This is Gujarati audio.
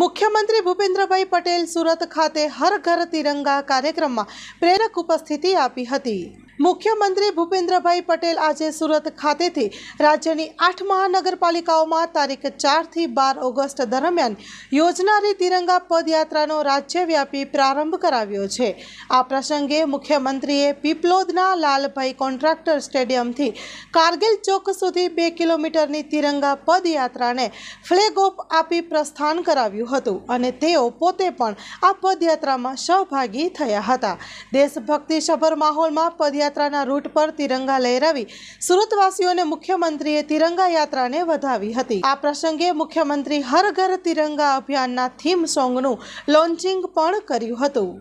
મુખ્યમંત્રી ભૂપેન્દ્રભાઈ પટેલ સુરત ખાતે હર ઘર તિરંગા કાર્યક્રમમાં પ્રેરક ઉપસ્થિતિ આપી હતી મુખ્યમંત્રી ભૂપેન્દ્રભાઈ પટેલ આજે સુરત ખાતેથી રાજ્યની આઠ મહાનગરપાલિકાઓમાં તારીખ ચારથી બાર ઓગસ્ટ દરમિયાન યોજનારી તિરંગા પદયાત્રાનો રાજ્યવ્યાપી પ્રારંભ કરાવ્યો છે આ પ્રસંગે મુખ્યમંત્રીએ પીપલોદના લાલભાઈ કોન્ટ્રાક્ટર સ્ટેડિયમથી કારગિલ ચોક સુધી બે કિલોમીટરની તિરંગા પદયાત્રાને ફ્લેગ ઓફ આપી પ્રસ્થાન કરાવ્યું હતું અને તેઓ પોતે પણ આ પદયાત્રામાં સહભાગી થયા હતા દેશભક્તિસભર માહોલમાં પદયાત્રા યાત્રાના રૂટ પર તિરંગા લહેરાવી સુરતવાસીઓને મુખ્યમંત્રીએ તિરંગા યાત્રાને વધાવી હતી આ પ્રસંગે મુખ્યમંત્રી હર ઘર તિરંગા અભિયાનના થીમ સોંગનું લોન્ચિંગ પણ કર્યું હતું